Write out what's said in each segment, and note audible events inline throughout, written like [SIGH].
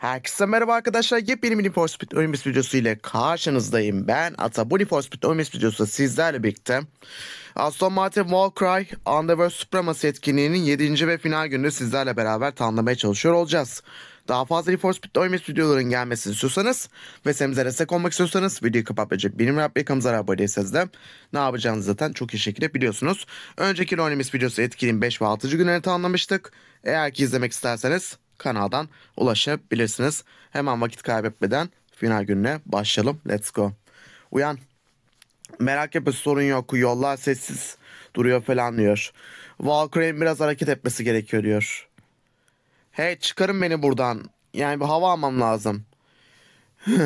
Herkese merhaba arkadaşlar. Yepyeni Mini For Speed oyun videosu ile karşınızdayım. Ben Ata. Bu Mini For Speed oyun videosu sizlerle birlikte Aston Martin Warcry Underworld Supremacy etkinliğinin 7. ve final günü sizlerle beraber tanımlamaya çalışıyor olacağız. Daha fazla Need for oyun videoların gelmesini istiyorsanız ve semize destek olmak istiyorsanız videoyu kapatmayacak benim Rabbi kanalımıza abone değilseniz de ne yapacağınızı zaten çok iyi şekilde biliyorsunuz. Önceki Anonymous videosu etkinin 5 ve 6. günlerini tanımlamıştık. Eğer ki izlemek isterseniz kanaldan ulaşabilirsiniz. Hemen vakit kaybetmeden final gününe başlayalım. Let's go. Uyan. Merak etme sorun yok. Yollar sessiz duruyor falan diyor. Valkyrie'nin biraz hareket etmesi gerekiyor diyor. Hey çıkarın beni buradan. Yani bir hava almam lazım. [LAUGHS]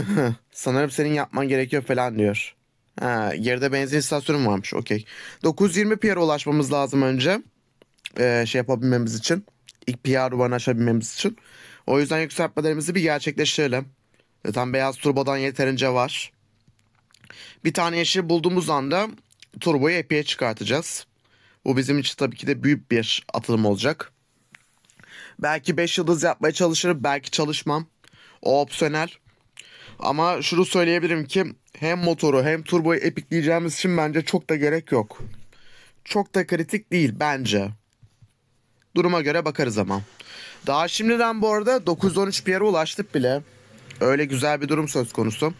Sanırım senin yapman gerekiyor falan diyor. Ha, geride benzin istasyonu varmış okey. 920 Pierre ulaşmamız lazım önce. Ee, şey yapabilmemiz için. PR uğraşabilmemiz için. O yüzden yükseltmelerimizi bir gerçekleştirelim. Zaten beyaz turbodan yeterince var. Bir tane yeşil bulduğumuz anda turboyu epey'e çıkartacağız. Bu bizim için tabii ki de büyük bir atılım olacak. Belki 5 yıldız yapmaya çalışırım. Belki çalışmam. O opsiyonel. Ama şunu söyleyebilirim ki hem motoru hem turboyu epikleyeceğimiz için bence çok da gerek yok. Çok da kritik değil bence. Duruma göre bakarız ama. Daha şimdiden bu arada 9-13 bir yere ulaştık bile. Öyle güzel bir durum söz konusu.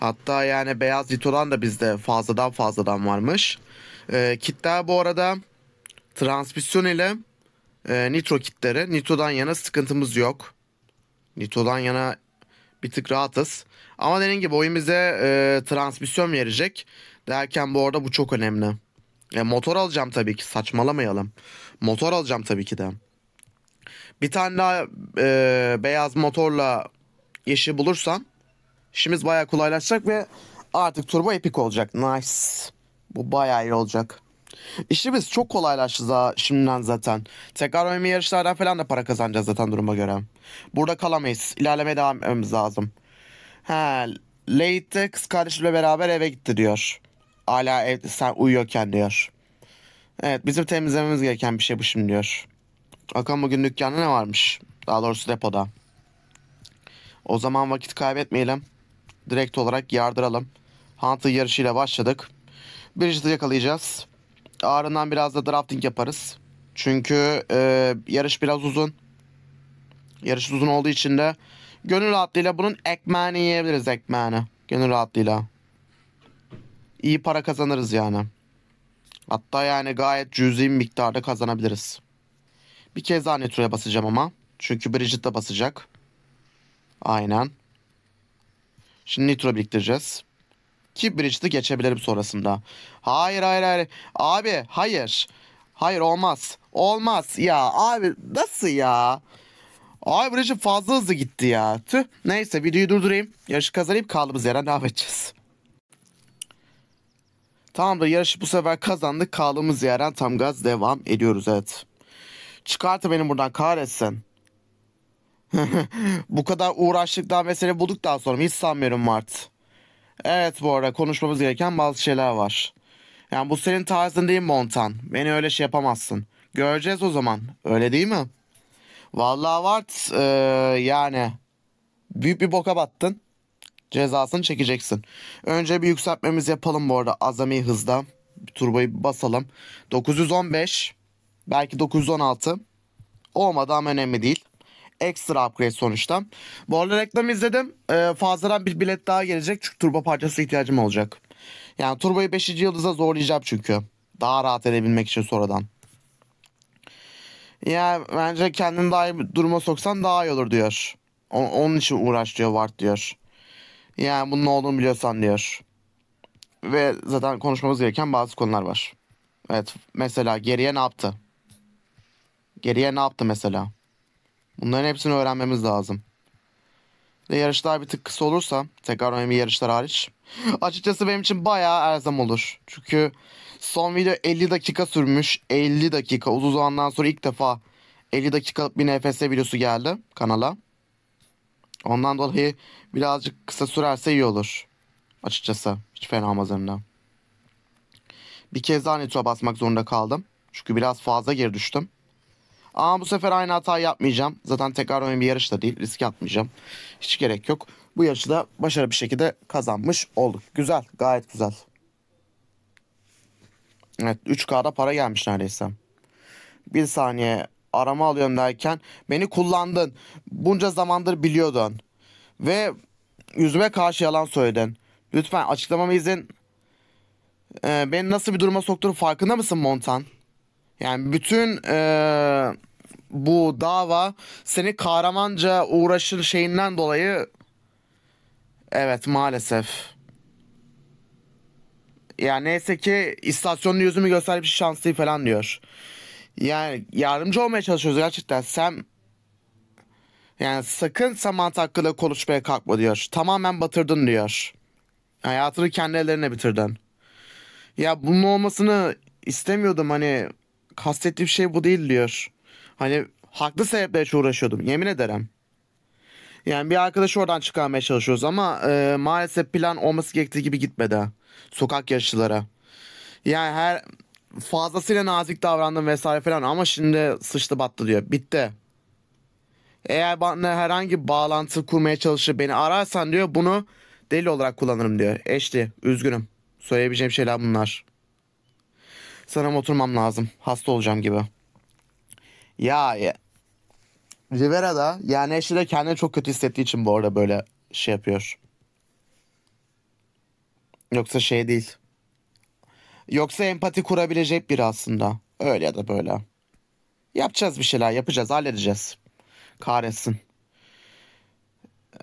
Hatta yani beyaz Vito'dan da bizde fazladan fazladan varmış. E, ee, kitler bu arada transmisyon ile e, nitro kitleri. Nitro'dan yana sıkıntımız yok. Nitro'dan yana bir tık rahatız. Ama dediğim gibi oyun bize e, transmisyon verecek. Derken bu arada bu çok önemli. E, motor alacağım tabii ki saçmalamayalım. Motor alacağım tabii ki de. Bir tane daha e, beyaz motorla yeşil bulursam işimiz bayağı kolaylaşacak ve artık turbo epik olacak. Nice. Bu bayağı iyi olacak. İşimiz çok kolaylaştı daha şimdiden zaten. Tekrar oynama yarışlardan falan da para kazanacağız zaten duruma göre. Burada kalamayız. İlerlemeye devam etmemiz lazım. He, Late'de kız kardeşimle beraber eve gitti diyor. Hala evde sen uyuyorken diyor. Evet bizim temizlememiz gereken bir şey bu şimdi diyor. Hakan bugün dükkanda ne varmış? Daha doğrusu depoda. O zaman vakit kaybetmeyelim. Direkt olarak yardıralım. Hunter yarışıyla başladık. Bridget'ı yakalayacağız. Ağrından biraz da drafting yaparız. Çünkü e, yarış biraz uzun. Yarış uzun olduğu için de gönül rahatlığıyla bunun ekmeğini yiyebiliriz ekmeğini. Gönül rahatlığıyla iyi para kazanırız yani. Hatta yani gayet cüzi miktarda kazanabiliriz. Bir kez daha Netro'ya basacağım ama. Çünkü Bridget de basacak. Aynen. Şimdi Nitro biriktireceğiz. Ki Bridget'i geçebilirim sonrasında. Hayır hayır hayır. Abi hayır. Hayır olmaz. Olmaz ya. Abi nasıl ya? Ay Bridget fazla hızlı gitti ya. Tüh. Neyse videoyu durdurayım. Yarışı kazanayım kaldığımız yerden ne yapacağız? Tamam da yarışı bu sefer kazandık. Kaldığımız yerden tam gaz devam ediyoruz evet. Çıkartı beni buradan kahretsin. [LAUGHS] bu kadar uğraştık daha mesele bulduk daha sonra hiç sanmıyorum Mart. Evet bu arada konuşmamız gereken bazı şeyler var. Yani bu senin tarzın değil Montan. Beni öyle şey yapamazsın. Göreceğiz o zaman. Öyle değil mi? Vallahi Mart ee, yani büyük bir boka battın. Cezasını çekeceksin. Önce bir yükseltmemiz yapalım bu arada. Azami hızda. Bir turbayı basalım. 915. Belki 916. Olmadı ama önemli değil. Ekstra upgrade sonuçta. Bu arada reklamı izledim. Ee, fazladan bir bilet daha gelecek. Çünkü turbo parçası ihtiyacım olacak. Yani turbayı 5. yıldıza zorlayacağım çünkü. Daha rahat edebilmek için sonradan. Ya yani bence kendini daha iyi duruma soksan daha iyi olur diyor. Onun için uğraş diyor Ward diyor. Yani bunun ne olduğunu biliyorsan diyor. Ve zaten konuşmamız gereken bazı konular var. Evet mesela geriye ne yaptı? Geriye ne yaptı mesela? Bunların hepsini öğrenmemiz lazım. Ve yarışlar bir tık kısa olursa tekrar önemli yarışlar hariç. Açıkçası benim için bayağı erzam olur. Çünkü son video 50 dakika sürmüş. 50 dakika uzun zamandan sonra ilk defa 50 dakikalık bir NFS videosu geldi kanala. Ondan dolayı birazcık kısa sürerse iyi olur. Açıkçası hiç fena olmaz hem de. Bir kez daha nitro basmak zorunda kaldım. Çünkü biraz fazla geri düştüm. Ama bu sefer aynı hatayı yapmayacağım. Zaten tekrar önemli bir yarış da değil. Risk atmayacağım. Hiç gerek yok. Bu yarışı da başarılı bir şekilde kazanmış olduk. Güzel. Gayet güzel. Evet 3K'da para gelmiş neredeyse. Bir saniye arama alıyorum derken beni kullandın. Bunca zamandır biliyordun. Ve yüzüme karşı yalan söyledin. Lütfen açıklamamı izin. Ee, beni nasıl bir duruma soktun farkında mısın Montan? Yani bütün ee, bu dava seni kahramanca uğraşın şeyinden dolayı evet maalesef. Yani neyse ki istasyonun yüzümü gösterip şanslı falan diyor. Yani yardımcı olmaya çalışıyoruz gerçekten. Sen yani sakın Samantha hakkında konuşmaya kalkma diyor. Tamamen batırdın diyor. Hayatını kendi ellerine bitirdin. Ya bunun olmasını istemiyordum hani kastettiğim şey bu değil diyor. Hani haklı sebepler uğraşıyordum yemin ederim. Yani bir arkadaşı oradan çıkarmaya çalışıyoruz ama e, maalesef plan olması gerektiği gibi gitmedi. Sokak yaşlılara. Yani her fazlasıyla nazik davrandım vesaire falan ama şimdi sıçtı battı diyor. Bitti. Eğer bana herhangi bir bağlantı kurmaya çalışır beni ararsan diyor bunu deli olarak kullanırım diyor. Eşli üzgünüm. Söyleyebileceğim şeyler bunlar. sana oturmam lazım. Hasta olacağım gibi. Ya, ya. Rivera da yani eşli de kendini çok kötü hissettiği için bu arada böyle şey yapıyor. Yoksa şey değil. Yoksa empati kurabilecek biri aslında. Öyle ya da böyle. Yapacağız bir şeyler yapacağız halledeceğiz. Kahretsin.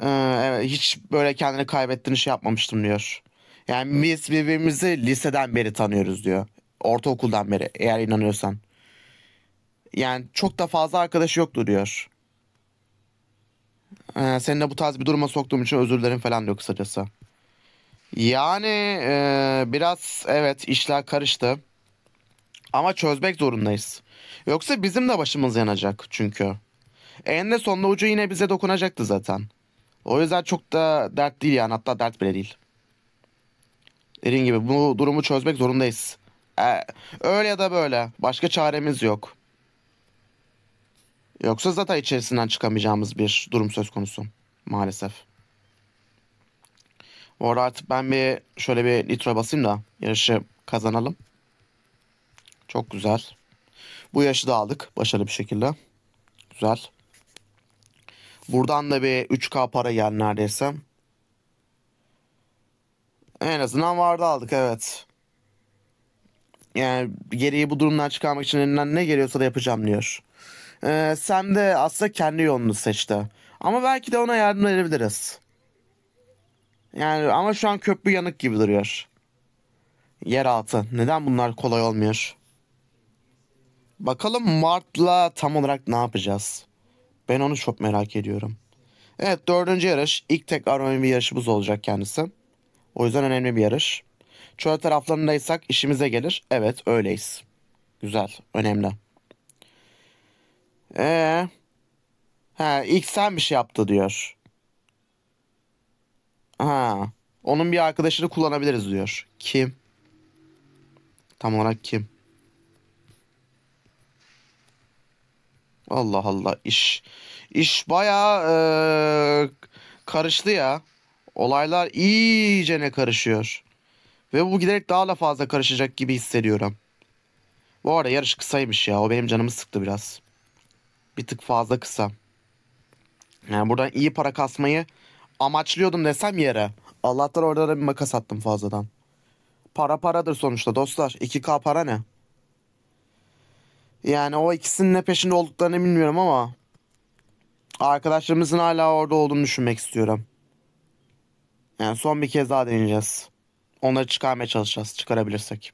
Ee, hiç böyle kendini kaybettiğini şey yapmamıştım diyor. Yani biz birbirimizi liseden beri tanıyoruz diyor. Ortaokuldan beri eğer inanıyorsan. Yani çok da fazla arkadaş yoktu diyor. Ee, seni de bu tarz bir duruma soktuğum için özür dilerim falan diyor kısacası. Yani e, biraz evet işler karıştı. Ama çözmek zorundayız. Yoksa bizim de başımız yanacak çünkü. en de sonunda ucu yine bize dokunacaktı zaten. O yüzden çok da dert değil yani hatta dert bile değil. Dediğim gibi bu durumu çözmek zorundayız. Ee, öyle ya da böyle başka çaremiz yok. Yoksa zaten içerisinden çıkamayacağımız bir durum söz konusu maalesef. Bu arada artık ben bir şöyle bir nitro basayım da yarışı kazanalım. Çok güzel. Bu yarışı da aldık başarılı bir şekilde. Güzel. Buradan da bir 3K para geldi neredeyse. En azından vardı aldık evet. Yani geriye bu durumdan çıkarmak için elinden ne geliyorsa da yapacağım diyor. Ee, Sam de aslında kendi yolunu seçti. Ama belki de ona yardım edebiliriz. Yani ama şu an köprü yanık gibi duruyor. Yeraltı. Neden bunlar kolay olmuyor? Bakalım Mart'la tam olarak ne yapacağız? Ben onu çok merak ediyorum. Evet dördüncü yarış. ilk tekrar önemli bir yarışımız olacak kendisi. O yüzden önemli bir yarış. Çöl taraflarındaysak işimize gelir. Evet öyleyiz. Güzel. Önemli. Eee? Ha, ilk sen bir şey yaptı diyor. Ha. Onun bir arkadaşını kullanabiliriz diyor. Kim? Tam olarak kim? Allah Allah iş. iş bayağı ee, karıştı ya. Olaylar iyice ne karışıyor. Ve bu giderek daha da fazla karışacak gibi hissediyorum. Bu arada yarış kısaymış ya. O benim canımı sıktı biraz. Bir tık fazla kısa. Yani buradan iyi para kasmayı amaçlıyordum desem yere. Allah'tan orada da bir makas attım fazladan. Para paradır sonuçta dostlar. 2K para ne? Yani o ikisinin ne peşinde olduklarını bilmiyorum ama arkadaşlarımızın hala orada olduğunu düşünmek istiyorum. Yani son bir kez daha deneyeceğiz. Onları çıkarmaya çalışacağız çıkarabilirsek.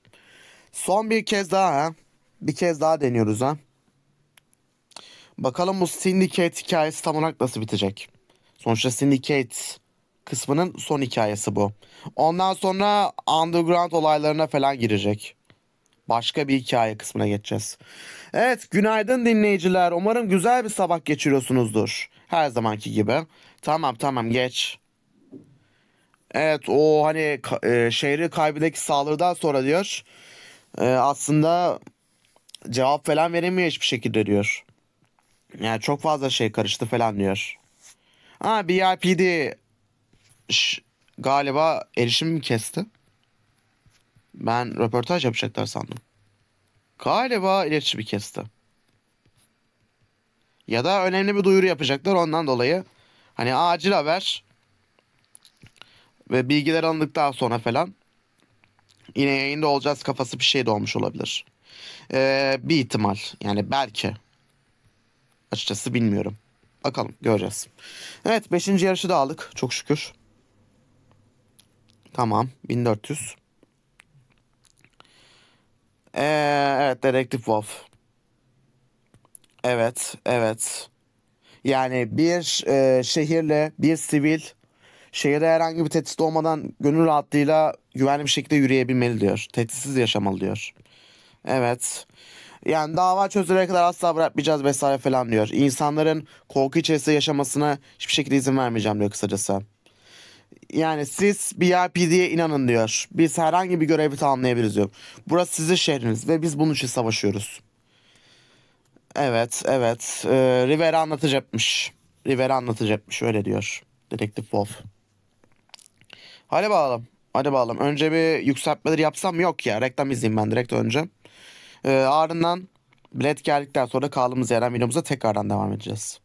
Son bir kez daha ha. Bir kez daha deniyoruz ha. Bakalım bu Syndicate hikayesi tam olarak nasıl bitecek. Sonuçta Syndicate kısmının son hikayesi bu. Ondan sonra underground olaylarına falan girecek. Başka bir hikaye kısmına geçeceğiz. Evet günaydın dinleyiciler. Umarım güzel bir sabah geçiriyorsunuzdur. Her zamanki gibi. Tamam tamam geç. Evet o hani e, şehri kaybedeki saldırıdan sonra diyor. E, aslında cevap falan veremiyor hiçbir şekilde diyor. Yani çok fazla şey karıştı falan diyor. Ha BIPD Ş galiba erişimimi kesti. Ben röportaj yapacaklar sandım. Galiba iletişimi kesti. Ya da önemli bir duyuru yapacaklar ondan dolayı. Hani acil haber ve bilgiler alındıktan sonra falan yine yayında olacağız kafası bir şey doğmuş olabilir. Ee, bir ihtimal yani belki açıkçası bilmiyorum. Bakalım göreceğiz. Evet 5. yarışı da aldık çok şükür. Tamam 1400. Ee, evet dedektif Wolf. Evet evet. Yani bir e, şehirle bir sivil şehirde herhangi bir tehdit olmadan gönül rahatlığıyla güvenli bir şekilde yürüyebilmeli diyor. Tehditsiz yaşamalı diyor. Evet. Yani dava çözülene kadar asla bırakmayacağız vesaire falan diyor. İnsanların korku içerisinde yaşamasına hiçbir şekilde izin vermeyeceğim diyor kısacası. Yani siz BRPD'ye inanın diyor. Biz herhangi bir görevi tamamlayabiliriz diyor. Burası sizin şehriniz ve biz bunun için savaşıyoruz. Evet, evet. Ee, Rivera anlatacakmış. River anlatacakmış öyle diyor. Dedektif Wolf. Hadi bakalım. Hadi bakalım. Önce bir yükseltmeleri yapsam yok ya. Reklam izleyeyim ben direkt önce. E, ardından bilet geldikten sonra kaldığımız yerden videomuza tekrardan devam edeceğiz.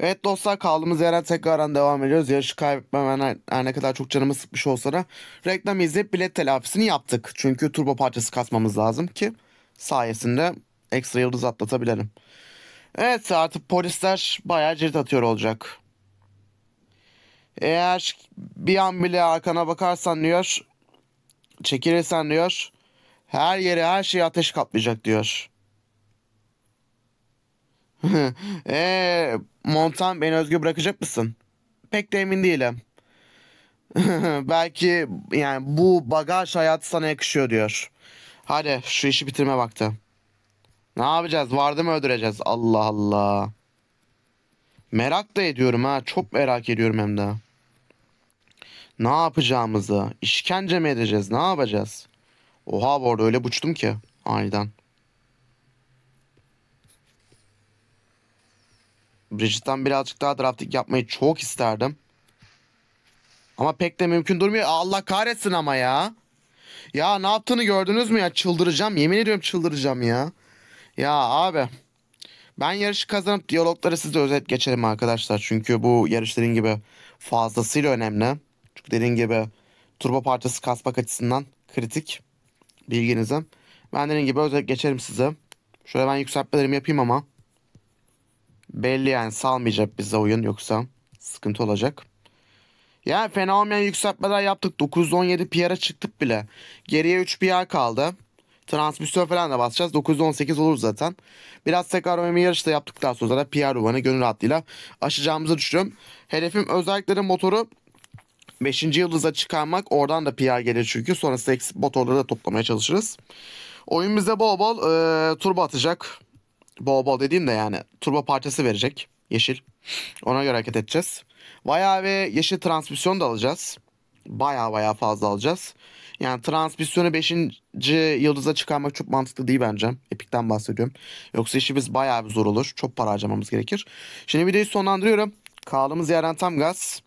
Evet dostlar kaldığımız yerden tekrardan devam ediyoruz. Yarışı kaybetmemen her, ne kadar çok canımı sıkmış olsa da reklam izleyip bilet telafisini yaptık. Çünkü turbo parçası kasmamız lazım ki sayesinde ekstra yıldız atlatabilirim. Evet artık polisler bayağı cirit atıyor olacak. Eğer bir an bile arkana bakarsan diyor, çekilirsen diyor, her yeri her şeyi ateş kaplayacak diyor. [LAUGHS] Eee Montan beni özgür bırakacak mısın? Pek de emin değilim. [LAUGHS] Belki yani bu bagaj hayatı sana yakışıyor diyor. Hadi şu işi bitirme vakti. Ne yapacağız? Vardı mı öldüreceğiz? Allah Allah. Merak da ediyorum ha. Çok merak ediyorum hem de. Ne yapacağımızı? İşkence mi edeceğiz? Ne yapacağız? Oha bu arada öyle buçtum ki aniden. Bridget'ten birazcık daha draftik yapmayı çok isterdim. Ama pek de mümkün durmuyor. Allah kahretsin ama ya. Ya ne yaptığını gördünüz mü ya? Çıldıracağım. Yemin ediyorum çıldıracağım ya. Ya abi. Ben yarışı kazanıp diyalogları size özet geçelim arkadaşlar. Çünkü bu yarışların gibi fazlasıyla önemli. Çünkü dediğim gibi turbo parçası kasmak açısından kritik. Bilginize. Ben dediğim gibi özet geçerim size. Şöyle ben yükseltmelerimi yapayım ama. Belli yani salmayacak bize oyun yoksa sıkıntı olacak. Yani fena olmayan yükseltmeler yaptık. 917 PR'a çıktık bile. Geriye 3 PR kaldı. Transmisyon falan da basacağız. 918 olur zaten. Biraz tekrar ömemi yarışta yaptıktan sonra da PR rubanı gönül rahatlığıyla aşacağımızı düşünüyorum. Hedefim özellikle motoru 5. yıldıza çıkarmak oradan da PR gelir çünkü. Sonrasında eksik motorları da toplamaya çalışırız. Oyun bize bol bol e, turbo atacak. Bol bol dediğim de yani turbo parçası verecek. Yeşil. Ona göre hareket edeceğiz. Bayağı ve yeşil transmisyon da alacağız. Bayağı bayağı fazla alacağız. Yani transmisyonu 5. yıldıza çıkarmak çok mantıklı değil bence. Epic'ten bahsediyorum. Yoksa işimiz bayağı bir zor olur. Çok para harcamamız gerekir. Şimdi videoyu sonlandırıyorum. Kaldığımız yerden tam gaz.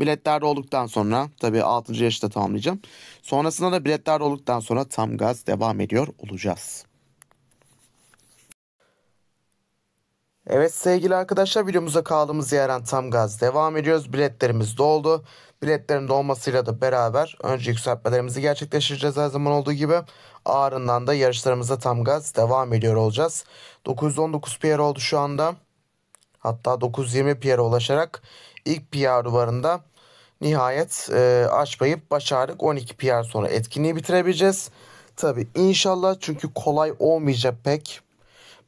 Biletlerde olduktan sonra tabii 6. yaşta da tamamlayacağım. Sonrasında da biletlerde olduktan sonra tam gaz devam ediyor olacağız. Evet sevgili arkadaşlar videomuza kaldığımız yerden tam gaz devam ediyoruz. Biletlerimiz doldu. Biletlerin dolmasıyla da beraber önce yükseltmelerimizi gerçekleştireceğiz her zaman olduğu gibi. Ağrından da yarışlarımıza tam gaz devam ediyor olacağız. 919 PR oldu şu anda. Hatta 920 PR'e ulaşarak ilk PR duvarında nihayet e, açmayıp başardık. 12 PR sonra etkinliği bitirebileceğiz. Tabi inşallah çünkü kolay olmayacak pek.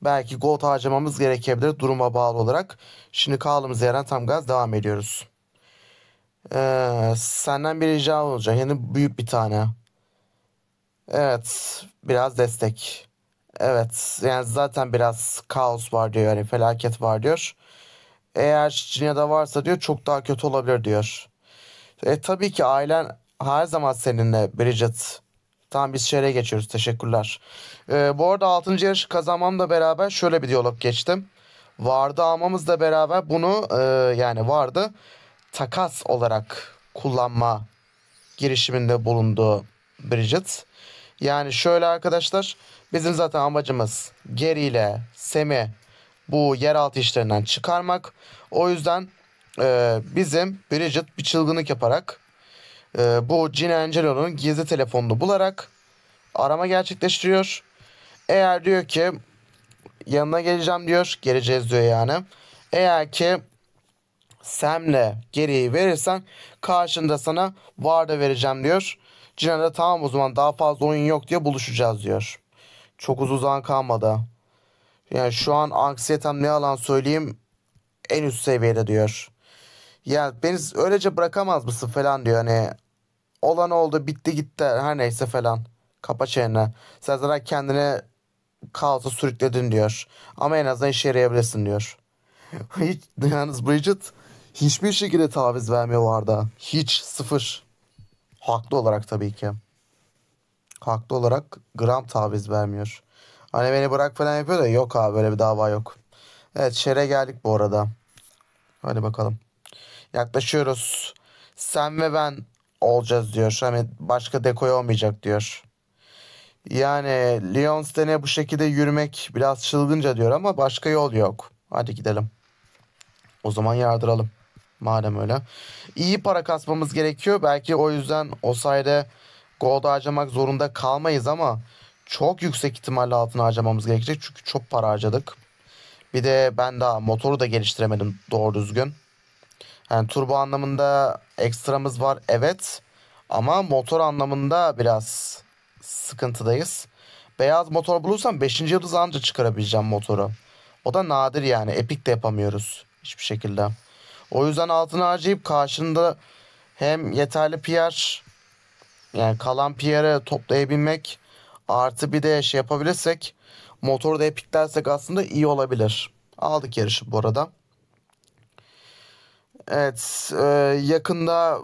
Belki gold harcamamız gerekebilir duruma bağlı olarak. Şimdi kaldığımız yerden tam gaz devam ediyoruz. Ee, senden bir rica olacak. Yani büyük bir tane. Evet. Biraz destek. Evet. Yani zaten biraz kaos var diyor. Yani felaket var diyor. Eğer ya da varsa diyor çok daha kötü olabilir diyor. E, tabii ki ailen her zaman seninle Bridget. Tamam biz şehre geçiyoruz teşekkürler. E, bu arada 6. yarışı kazanmamla beraber şöyle bir diyalog geçtim. Vardı almamızla beraber bunu e, yani vardı takas olarak kullanma girişiminde bulundu Bridget. Yani şöyle arkadaşlar bizim zaten amacımız geri ile Sam'i bu yeraltı işlerinden çıkarmak. O yüzden e, bizim Bridget bir çılgınlık yaparak e, bu Gina Angelo'nun gizli telefonunu bularak arama gerçekleştiriyor. Eğer diyor ki yanına geleceğim diyor. Geleceğiz diyor yani. Eğer ki Sam'le geriyi verirsen karşında sana Varda vereceğim diyor. Cina da tamam o zaman daha fazla oyun yok diye buluşacağız diyor. Çok uzun zaman kalmadı. Yani şu an anksiyetem ne alan söyleyeyim en üst seviyede diyor. Ya yani beni öylece bırakamaz mısın falan diyor hani. Olan oldu bitti gitti her neyse falan. Kapa çeneni. Sen zaten kendini kaosa sürükledin diyor. Ama en azından işe yarayabilirsin diyor. [LAUGHS] Hiç, yalnız Bridget hiçbir şekilde taviz vermiyor vardı. Hiç sıfır. Haklı olarak tabii ki. Haklı olarak gram taviz vermiyor. Hani beni bırak falan yapıyor da yok abi böyle bir dava yok. Evet şere geldik bu arada. Hadi bakalım. Yaklaşıyoruz. Sen ve ben olacağız diyor. Hani başka dekoy olmayacak diyor. Yani Lyon Sten'e bu şekilde yürümek biraz çılgınca diyor ama başka yol yok. Hadi gidelim. O zaman yardıralım. Madem öyle. İyi para kasmamız gerekiyor. Belki o yüzden o sayede golda harcamak zorunda kalmayız ama çok yüksek ihtimalle altına harcamamız gerekecek. Çünkü çok para harcadık. Bir de ben daha motoru da geliştiremedim doğru düzgün. Yani turbo anlamında ekstramız var evet. Ama motor anlamında biraz sıkıntıdayız. Beyaz motor bulursam 5. yıldız anca çıkarabileceğim motoru. O da nadir yani. Epic de yapamıyoruz hiçbir şekilde. O yüzden altını harcayıp karşında hem yeterli PR yani kalan PR'ı toplayabilmek Artı bir de şey yapabilirsek motoru da epiklersek aslında iyi olabilir. Aldık yarışı bu arada. Evet e, yakında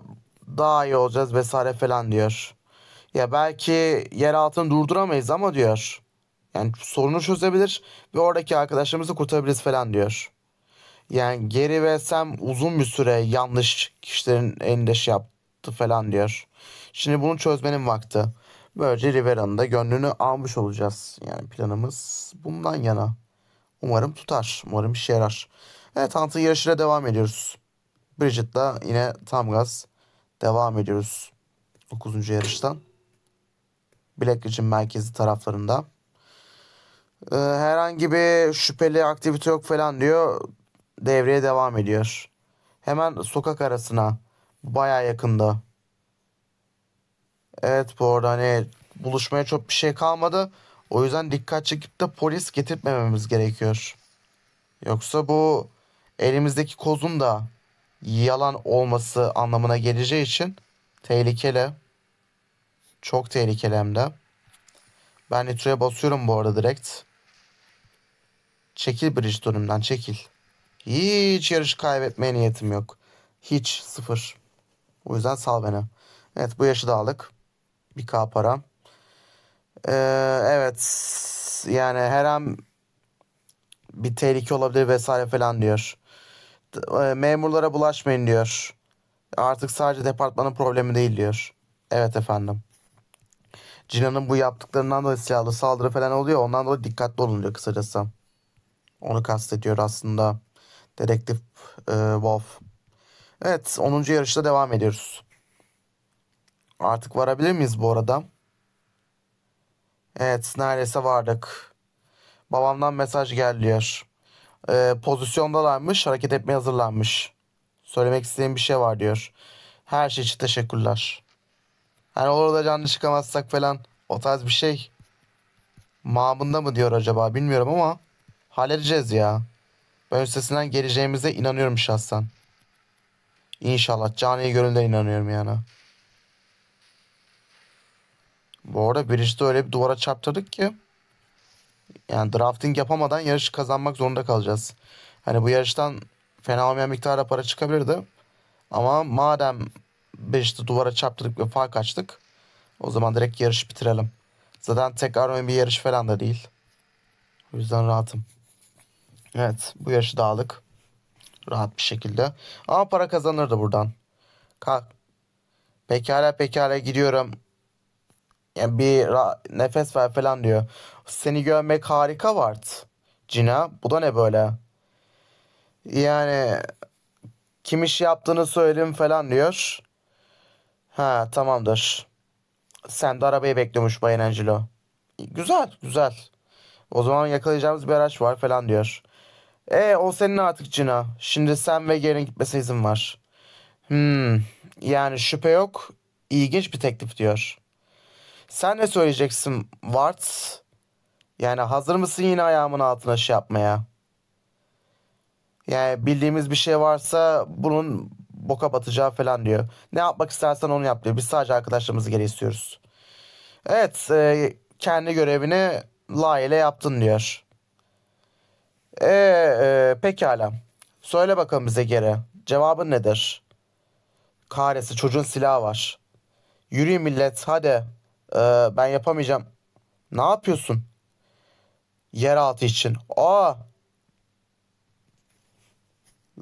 daha iyi olacağız vesaire falan diyor. Ya belki yer altını durduramayız ama diyor. Yani sorunu çözebilir ve oradaki arkadaşlarımızı kurtarabiliriz falan diyor. Yani geri ve Sam uzun bir süre yanlış kişilerin elinde şey yaptı falan diyor. Şimdi bunu çözmenin vakti. Böylece Rivera'nın da gönlünü almış olacağız. Yani planımız bundan yana. Umarım tutar. Umarım işe yarar. Evet Hunt'ın yarışıyla devam ediyoruz. Bridget'la yine tam gaz devam ediyoruz. 9. yarıştan. Blackridge'in merkezi taraflarında. Ee, herhangi bir şüpheli aktivite yok falan diyor. Devreye devam ediyor. Hemen sokak arasına. Baya yakında. Evet bu arada hani buluşmaya çok bir şey kalmadı. O yüzden dikkat çekip de polis getirtmememiz gerekiyor. Yoksa bu elimizdeki kozun da yalan olması anlamına geleceği için tehlikeli. Çok tehlikeli hem de. Ben nitroya basıyorum bu arada direkt. Çekil bridge durumdan çekil. Hiç yarış kaybetmeye niyetim yok. Hiç sıfır. O yüzden sal beni. Evet bu yaşı da aldık bir k param. Ee, evet yani her an bir tehlike olabilir vesaire falan diyor. E, memurlara bulaşmayın diyor. Artık sadece departmanın problemi değil diyor. Evet efendim. Cina'nın bu yaptıklarından dolayı silahlı saldırı falan oluyor. Ondan dolayı dikkatli olun diyor kısacası. Onu kastediyor aslında. Dedektif e, Wolf. Evet 10. yarışta devam ediyoruz. Artık varabilir miyiz bu arada? Evet neredeyse vardık. Babamdan mesaj geliyor. Ee, pozisyondalarmış hareket etmeye hazırlanmış. Söylemek istediğim bir şey var diyor. Her şey için teşekkürler. Hani orada canlı çıkamazsak falan o tarz bir şey. Mamında mı diyor acaba bilmiyorum ama halledeceğiz ya. Ben üstesinden geleceğimize inanıyorum şahsen. İnşallah. Cani gönülden inanıyorum yani. Bu arada birincide öyle bir duvara çarptırdık ki yani drafting yapamadan yarışı kazanmak zorunda kalacağız. Hani bu yarıştan fena olmayan miktarda para çıkabilirdi. Ama madem Beşiktaş'ı duvara çarptırdık ve fark açtık. O zaman direkt yarış bitirelim. Zaten tekrar bir yarış falan da değil. O yüzden rahatım. Evet bu yarışı da aldık. Rahat bir şekilde. Ama para kazanırdı buradan. Kalk. Pekala pekala gidiyorum. Yani bir nefes ver falan diyor. Seni görmek harika Vart. Cina bu da ne böyle? Yani kim iş yaptığını söyleyeyim falan diyor. Ha tamamdır. Sen de arabayı bekliyormuş Bayan Angelo. Güzel güzel. O zaman yakalayacağımız bir araç var falan diyor. E o senin artık Cina. Şimdi sen ve Garen'in gitmesi izin var. Hmm, yani şüphe yok. İlginç bir teklif diyor. Sen ne söyleyeceksin Vart? Yani hazır mısın yine ayağımın altına şey yapmaya? Yani bildiğimiz bir şey varsa bunun boka batacağı falan diyor. Ne yapmak istersen onu yap diyor. Biz sadece arkadaşlarımızı geri istiyoruz. Evet e, kendi görevini La yaptın diyor. E, e, pekala. Söyle bakalım bize geri. Cevabın nedir? Karesi çocuğun silahı var. Yürü millet hadi. Ee, ben yapamayacağım. Ne yapıyorsun? Yeraltı için. Aa!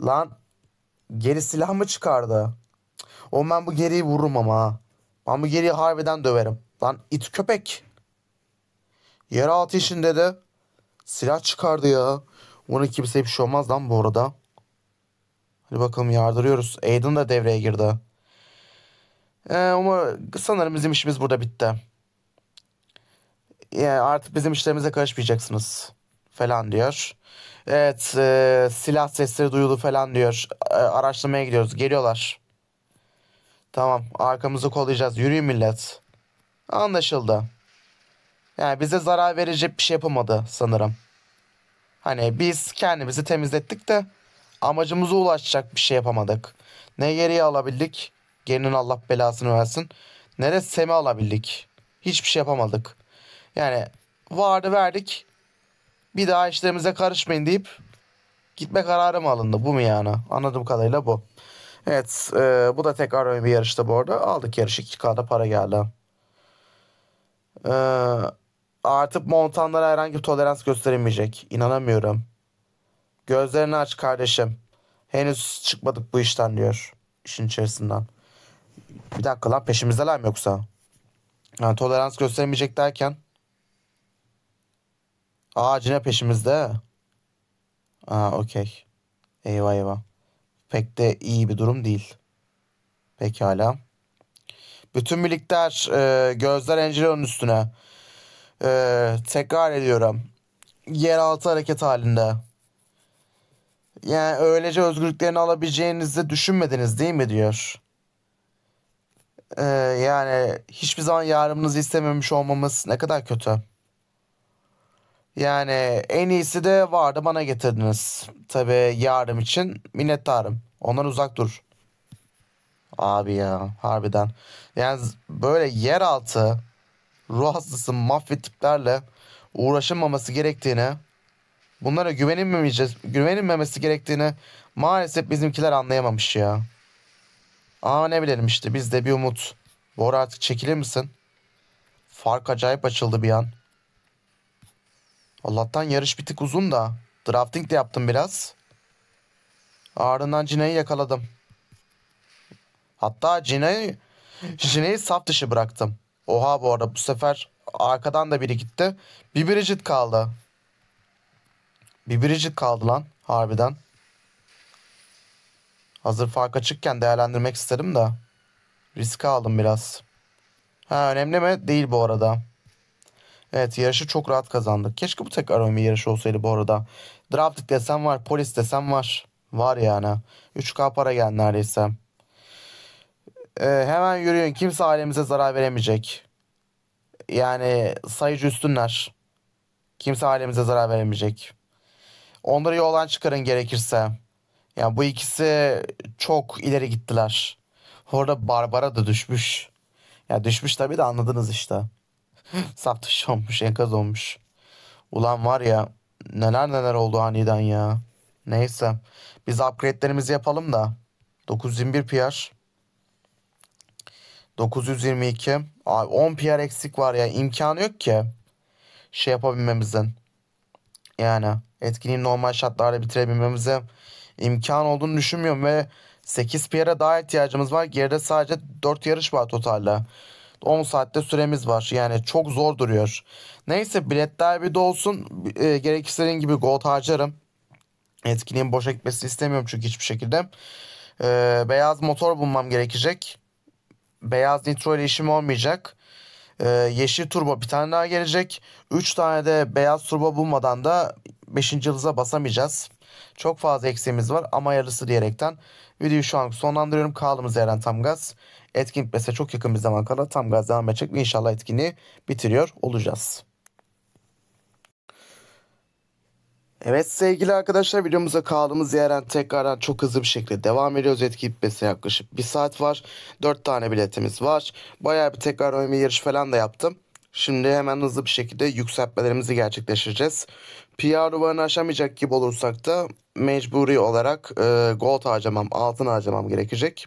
Lan geri silah mı çıkardı? O ben bu geriyi vururum ama Ben bu geriyi harbiden döverim. Lan it köpek. Yeraltı için dedi. Silah çıkardı ya. Ona kimse bir şey olmaz lan bu arada. Hadi bakalım yardırıyoruz. Aiden da devreye girdi. Ee, ama sanırım bizim işimiz burada bitti. Yani artık bizim işlerimize karışmayacaksınız falan diyor. Evet e, silah sesleri duyuldu falan diyor. E, araştırmaya gidiyoruz. Geliyorlar. Tamam arkamızı kollayacağız. Yürüyün millet. Anlaşıldı. Yani bize zarar verecek bir şey yapamadı sanırım. Hani biz kendimizi temizlettik de amacımıza ulaşacak bir şey yapamadık. Ne geriye alabildik Gerinin Allah belasını versin. Ne semi alabildik. Hiçbir şey yapamadık. Yani vardı verdik. Bir daha işlerimize karışmayın deyip gitme kararı mı alındı? Bu mu yani? Anladığım kadarıyla bu. Evet e, bu da tekrar bir yarıştı bu arada. Aldık yarışı 2K'da para geldi. E, artık montanlara herhangi bir tolerans gösterilmeyecek. İnanamıyorum. Gözlerini aç kardeşim. Henüz çıkmadık bu işten diyor. işin içerisinden. Bir dakika lan peşimizdeler mi yoksa? Yani tolerans göstermeyecek derken. Aa Cine peşimizde. Aa okey. Eyvah eyvah. Pek de iyi bir durum değil. Pekala. Bütün birlikler e, gözler Angelo'nun üstüne. E, tekrar ediyorum. Yeraltı hareket halinde. Yani öylece özgürlüklerini alabileceğinizi düşünmediniz değil mi diyor. Ee, yani hiçbir zaman yardımınızı istememiş olmamız ne kadar kötü. Yani en iyisi de vardı bana getirdiniz. Tabi yardım için minnettarım. Ondan uzak dur. Abi ya harbiden. Yani böyle yeraltı ruh hastası mafya tiplerle uğraşılmaması gerektiğini bunlara güvenilmemesi, güvenilmemesi gerektiğini maalesef bizimkiler anlayamamış ya. Ama ne bilelim işte bizde bir umut. Bora artık çekilir misin? Fark acayip açıldı bir an. Allah'tan yarış bir tık uzun da. Drafting de yaptım biraz. Ardından Cine'yi yakaladım. Hatta Cine'yi Cine'yi saf dışı bıraktım. Oha bu arada bu sefer arkadan da biri gitti. Bir Bridget kaldı. Bir Bridget kaldı lan harbiden. Hazır fark açıkken değerlendirmek isterim de. Riske aldım biraz. Ha önemli mi? Değil bu arada. Evet yarışı çok rahat kazandık. Keşke bu tek ön yarışı olsaydı bu arada. Draftik desem var. Polis desem var. Var yani. 3K para geldi neredeyse. Ee, hemen yürüyün. Kimse ailemize zarar veremeyecek. Yani sayıcı üstünler. Kimse ailemize zarar veremeyecek. Onları yoldan çıkarın gerekirse. Yani bu ikisi çok ileri gittiler. Orada Barbara da düşmüş. Ya düşmüş tabii de anladınız işte. Saf dışı olmuş, enkaz olmuş. Ulan var ya neler neler oldu aniden ya. Neyse biz upgrade'lerimizi yapalım da. 921 PR. 922. Abi 10 PR eksik var ya. imkanı yok ki. Şey yapabilmemizin. Yani etkinliği normal şartlarda bitirebilmemizin imkan olduğunu düşünmüyorum ve 8 piyara daha ihtiyacımız var. Geride sadece 4 yarış var totalde. 10 saatte süremiz var. Yani çok zor duruyor. Neyse biletler bir de olsun. E, gerekirse gibi gold harcarım. Etkinliğin boşa gitmesini istemiyorum çünkü hiçbir şekilde. E, beyaz motor bulmam gerekecek. Beyaz nitro ile işim olmayacak. E, yeşil turbo bir tane daha gelecek. 3 tane de beyaz turbo bulmadan da 5. yıldıza basamayacağız. Çok fazla eksiğimiz var ama yarısı diyerekten videoyu şu an sonlandırıyorum. Kaldığımız yerden tam gaz. Etkin mesela çok yakın bir zaman kala tam gaz devam edecek ve inşallah etkinliği bitiriyor olacağız. Evet sevgili arkadaşlar videomuza kaldığımız yerden tekrardan çok hızlı bir şekilde devam ediyoruz. Etki bitmesine yaklaşık bir saat var. dört tane biletimiz var. Bayağı bir tekrar oynama yarış falan da yaptım. Şimdi hemen hızlı bir şekilde yükseltmelerimizi gerçekleştireceğiz. PR duvarını aşamayacak gibi olursak da mecburi olarak e, gold harcamam, altın harcamam gerekecek.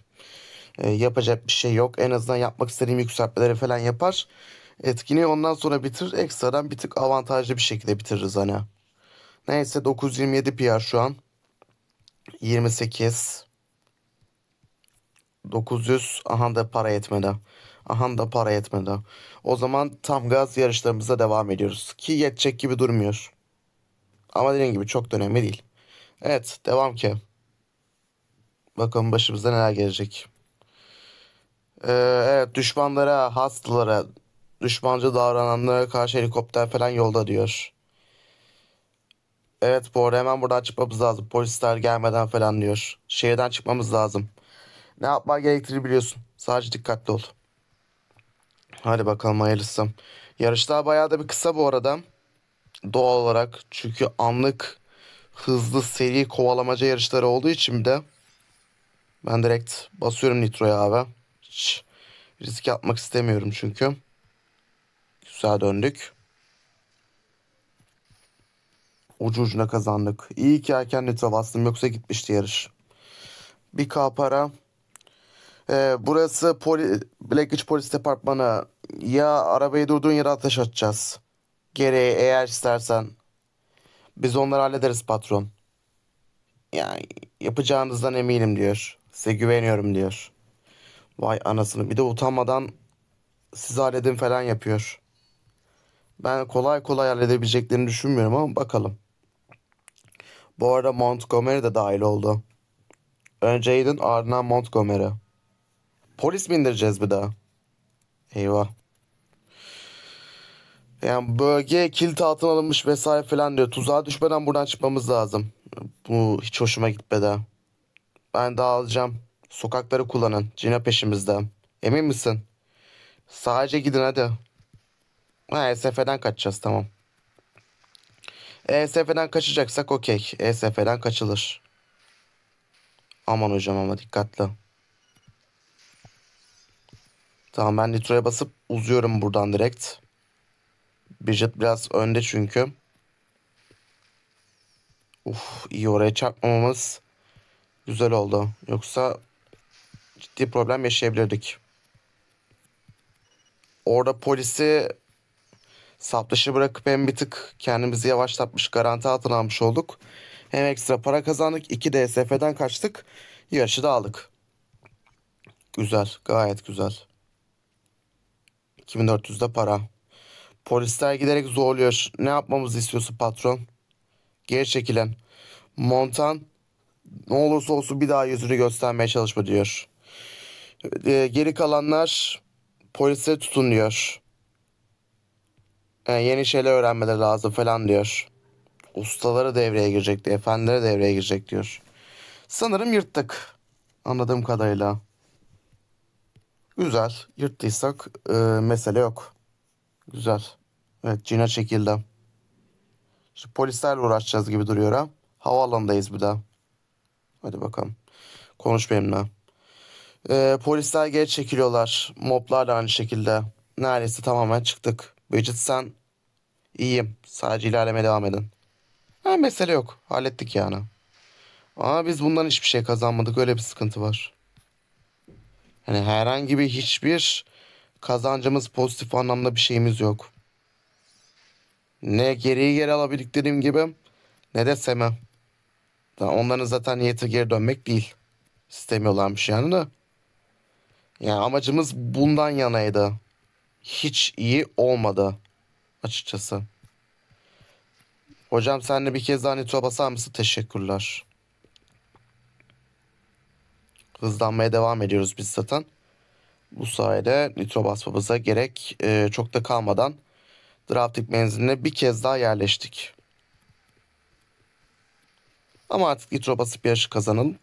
E, yapacak bir şey yok. En azından yapmak istediğim yükseltmeleri falan yapar. Etkini ondan sonra bitir. Ekstradan bir tık avantajlı bir şekilde bitiririz hani. Neyse 927 PR şu an. 28. 900. Aha da para yetmedi. Aha da para yetmedi. O zaman tam gaz yarışlarımıza devam ediyoruz. Ki yetecek gibi durmuyor. Ama dediğim gibi çok da önemli değil. Evet devam ki. Bakalım başımıza neler gelecek. Ee, evet düşmanlara, hastalara, düşmanca davrananlara karşı helikopter falan yolda diyor. Evet bu arada hemen buradan çıkmamız lazım. Polisler gelmeden falan diyor. Şehirden çıkmamız lazım. Ne yapman gerektiğini biliyorsun. Sadece dikkatli ol. Hadi bakalım hayırlısı. Yarışlar bayağı da bir kısa bu arada doğal olarak çünkü anlık hızlı seri kovalamaca yarışları olduğu için de ben direkt basıyorum nitroya abi. Hiç risk yapmak istemiyorum çünkü. Güzel döndük. Ucu ucuna kazandık. İyi ki erken nitro bastım yoksa gitmişti yarış. Bir K para. Ee, burası poli, Blackridge Polis Departmanı. Ya arabayı durduğun yere ateş atacağız gereği eğer istersen biz onları hallederiz patron. Yani yapacağınızdan eminim diyor. Size güveniyorum diyor. Vay anasını bir de utanmadan siz halledin falan yapıyor. Ben kolay kolay halledebileceklerini düşünmüyorum ama bakalım. Bu arada Montgomery de dahil oldu. Önce Aiden ardından Montgomery. Polis mi indireceğiz bir daha? Eyvah. Yani bölge kilit altına alınmış vesaire falan diyor. Tuzağa düşmeden buradan çıkmamız lazım. Bu hiç hoşuma gitmedi. Ben dağılacağım. Sokakları kullanın. Cina peşimizde. Emin misin? Sadece gidin hadi. Ha, ESF'den kaçacağız tamam. ESF'den kaçacaksak okey. ESF'den kaçılır. Aman hocam ama dikkatli. Tamam ben nitroya basıp uzuyorum buradan direkt. Bridget biraz önde çünkü. Uf iyi oraya çarpmamamız güzel oldu. Yoksa ciddi problem yaşayabilirdik. Orada polisi sap dışı bırakıp hem bir tık kendimizi yavaşlatmış garanti altına almış olduk. Hem ekstra para kazandık. 2 DSF'den kaçtık. Yarışı da aldık. Güzel. Gayet güzel. 2400'de para. Polisler giderek zorluyor. Ne yapmamızı istiyorsun patron? Geri çekilen. Montan ne olursa olsun bir daha yüzünü göstermeye çalışma diyor. E, geri kalanlar polise tutun diyor. E, ee, yeni şeyler öğrenmeleri lazım falan diyor. Ustaları devreye girecek diyor. Efendileri devreye girecek diyor. Sanırım yırttık. Anladığım kadarıyla. Güzel. Yırttıysak e, mesele yok. Güzel. Evet Cina çekildi. Şimdi polislerle uğraşacağız gibi duruyor ha. Havaalanındayız bir daha. Hadi bakalım. Konuş benimle. Ee, polisler geri çekiliyorlar. Moblar da aynı şekilde. Neredeyse tamamen çıktık. Bridget sen iyiyim. Sadece ilerleme devam edin. Ha, mesele yok. Hallettik yani. Ama biz bundan hiçbir şey kazanmadık. Öyle bir sıkıntı var. Yani herhangi bir hiçbir kazancımız pozitif anlamda bir şeyimiz yok. Ne geriye geri alabildiklerim gibi ne de Sem'e. Onların zaten niyeti geri dönmek değil. İstemiyorlarmış yani de. Yani amacımız bundan yanaydı. Hiç iyi olmadı açıkçası. Hocam senle bir kez daha nitro basar mısın? Teşekkürler. Hızlanmaya devam ediyoruz biz zaten. Bu sayede nitro basmamıza gerek e, çok da kalmadan draftik menziline bir kez daha yerleştik. Ama artık nitro basıp yarışı kazanın.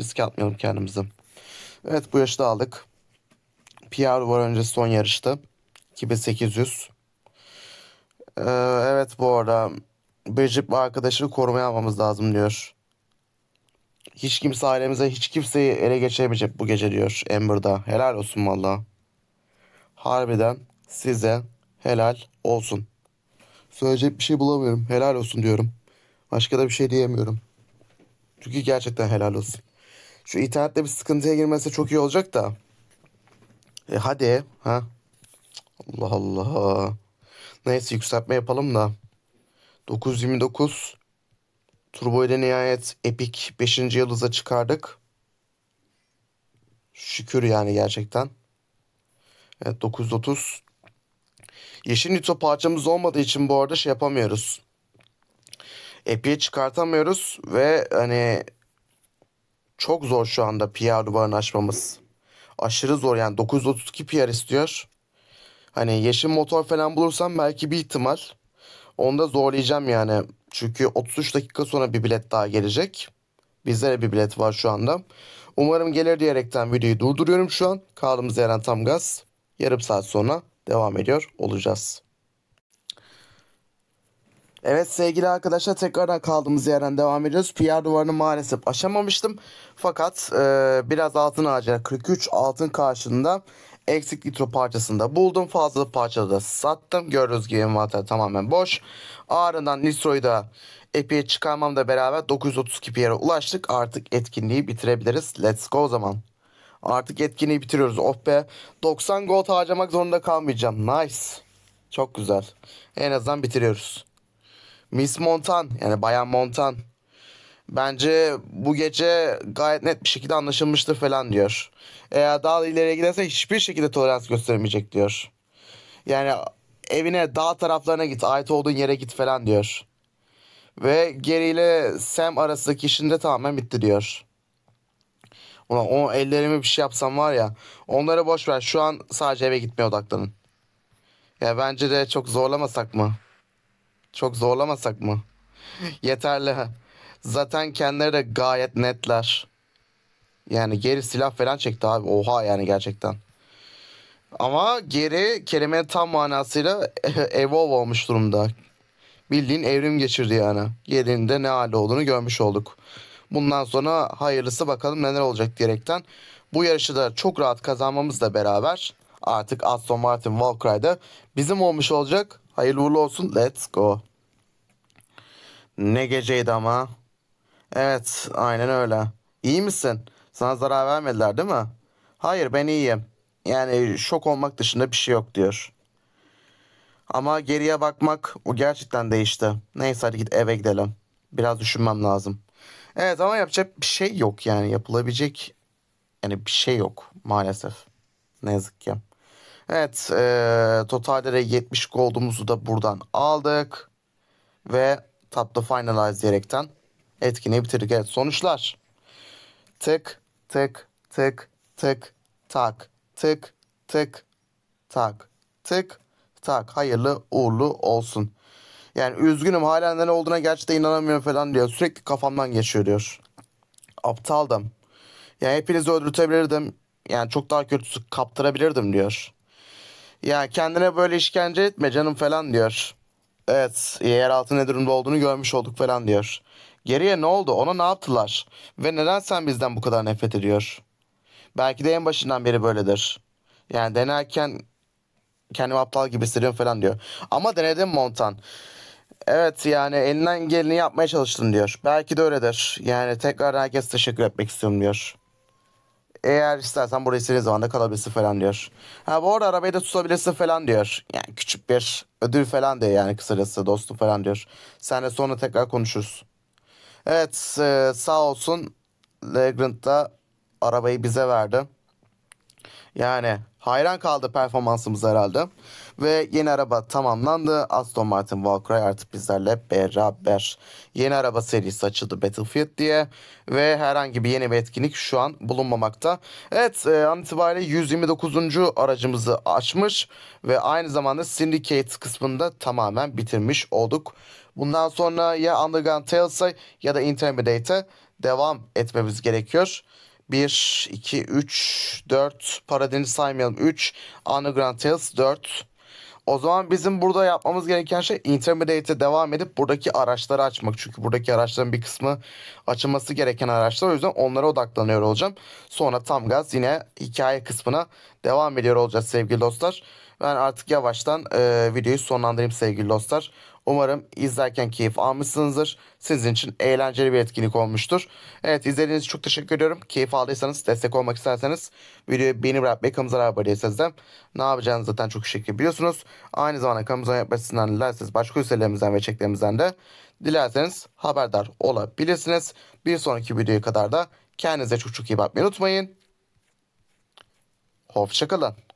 Riske atmayalım kendimizi. Evet bu yarışı da aldık. PR var önce son yarıştı. 2800. Ee, evet bu arada Bridget arkadaşını korumaya almamız lazım diyor. Hiç kimse ailemize hiç kimseyi ele geçiremeyecek bu gece diyor Amber'da. Helal olsun valla. Harbiden size helal olsun. Söyleyecek bir şey bulamıyorum. Helal olsun diyorum. Başka da bir şey diyemiyorum. Çünkü gerçekten helal olsun. Şu internette bir sıkıntıya girmesi çok iyi olacak da. E hadi ha. Allah Allah. Neyse yükseltme yapalım da. 929 Turbo ile nihayet epik 5. yıldıza çıkardık. Şükür yani gerçekten. Evet 930. Yeşil Nito parçamız olmadığı için bu arada şey yapamıyoruz. epiye çıkartamıyoruz ve hani çok zor şu anda PR duvarını açmamız. Aşırı zor yani 932 PR istiyor. Hani yeşil motor falan bulursam belki bir ihtimal. Onu da zorlayacağım yani. Çünkü 33 dakika sonra bir bilet daha gelecek. Bizde de bir bilet var şu anda. Umarım gelir diyerekten videoyu durduruyorum şu an. Kaldığımız yerden tam gaz. Yarım saat sonra devam ediyor olacağız. Evet sevgili arkadaşlar tekrardan kaldığımız yerden devam ediyoruz. PR duvarını maalesef aşamamıştım. Fakat e, biraz altın ağacı 43 altın karşılığında Eksik litro parçasında buldum. Fazla parçada da sattım. Gördüğünüz gibi envanter tamamen boş. Ağrından nitroyu da epeye çıkarmamla beraber 932 PR'e ulaştık. Artık etkinliği bitirebiliriz. Let's go o zaman. Artık etkinliği bitiriyoruz. Oh be. 90 gold harcamak zorunda kalmayacağım. Nice. Çok güzel. En azından bitiriyoruz. Miss Montan yani Bayan Montan. Bence bu gece gayet net bir şekilde anlaşılmıştır falan diyor. Eğer daha da ileriye giderse hiçbir şekilde tolerans göstermeyecek diyor. Yani evine dağ taraflarına git, ait olduğun yere git falan diyor. Ve Gary ile Sam arasındaki işin de tamamen bitti diyor. Ulan o ellerimi bir şey yapsam var ya. Onları boş ver. Şu an sadece eve gitmeye odaklanın. Ya bence de çok zorlamasak mı? Çok zorlamasak mı? Yeterli. Zaten kendileri de gayet netler. Yani geri silah falan çekti abi. Oha yani gerçekten. Ama geri kelimenin tam manasıyla [LAUGHS] evolve olmuş durumda. Bildiğin evrim geçirdi yani. Gerinde ne halde olduğunu görmüş olduk. Bundan sonra hayırlısı bakalım neler olacak diyerekten. Bu yarışı da çok rahat kazanmamızla beraber artık Aston Martin Valkyrie'de bizim olmuş olacak. Hayırlı uğurlu olsun. Let's go. Ne geceydi ama. Evet, aynen öyle. İyi misin? Sana zarar vermediler değil mi? Hayır, ben iyiyim. Yani şok olmak dışında bir şey yok diyor. Ama geriye bakmak o gerçekten değişti. Neyse hadi git eve gidelim. Biraz düşünmem lazım. Evet ama yapacak bir şey yok yani yapılabilecek yani bir şey yok maalesef. Ne yazık ki. Evet ee, totalde 70 goldumuzu da buradan aldık. Ve tapta finalize diyerekten etkinliği bitirdik. Evet sonuçlar. Tık tık tık tık tak tık tık tak tık tak hayırlı uğurlu olsun. Yani üzgünüm hala ne olduğuna gerçekten inanamıyorum falan diyor. Sürekli kafamdan geçiyor diyor. Aptaldım. Yani hepinizi öldürtebilirdim. Yani çok daha kötüsü kaptırabilirdim diyor. Ya yani kendine böyle işkence etme canım falan diyor. Evet yer altı ne durumda olduğunu görmüş olduk falan diyor. Geriye ne oldu? Ona ne yaptılar? Ve neden sen bizden bu kadar nefret ediyor? Belki de en başından beri böyledir. Yani denerken kendimi aptal gibi hissediyorum falan diyor. Ama denedim Montan. Evet yani elinden geleni yapmaya çalıştın diyor. Belki de öyledir. Yani tekrar herkes teşekkür etmek istiyorum diyor. Eğer istersen burada istediğin zaman da kalabilirsin falan diyor. Ha bu arada arabayı da tutabilirsin falan diyor. Yani küçük bir ödül falan diyor yani kısacası dostum falan diyor. Senle sonra tekrar konuşuruz. Evet e, sağ olsun Legrand da arabayı bize verdi. Yani hayran kaldı performansımız herhalde. Ve yeni araba tamamlandı. Aston Martin Valkyrie artık bizlerle beraber. Yeni araba serisi açıldı Battlefield diye. Ve herhangi bir yeni bir etkinlik şu an bulunmamakta. Evet e, an itibariyle 129. aracımızı açmış. Ve aynı zamanda Syndicate kısmında tamamen bitirmiş olduk. Bundan sonra ya Underground Tales'a ya da Intimidate'e devam etmemiz gerekiyor. 1, 2, 3, 4. Paradin'i saymayalım. 3. Underground Tales 4. O zaman bizim burada yapmamız gereken şey Intimidate'e devam edip buradaki araçları açmak. Çünkü buradaki araçların bir kısmı açılması gereken araçlar. O yüzden onlara odaklanıyor olacağım. Sonra tam gaz yine hikaye kısmına devam ediyor olacağız sevgili dostlar. Ben artık yavaştan e, videoyu sonlandırayım sevgili dostlar. Umarım izlerken keyif almışsınızdır. Sizin için eğlenceli bir etkinlik olmuştur. Evet izlediğiniz için çok teşekkür ediyorum. Keyif aldıysanız, destek olmak isterseniz videoyu beğeni bırakmayı, kanalımıza abone değilseniz de ne yapacağınızı zaten çok şekilde biliyorsunuz. Aynı zamanda kanalımıza yapmasından dilerseniz başka üselerimizden ve çeklerimizden de dilerseniz haberdar olabilirsiniz. Bir sonraki videoya kadar da kendinize çok çok iyi bakmayı unutmayın. Hoşçakalın.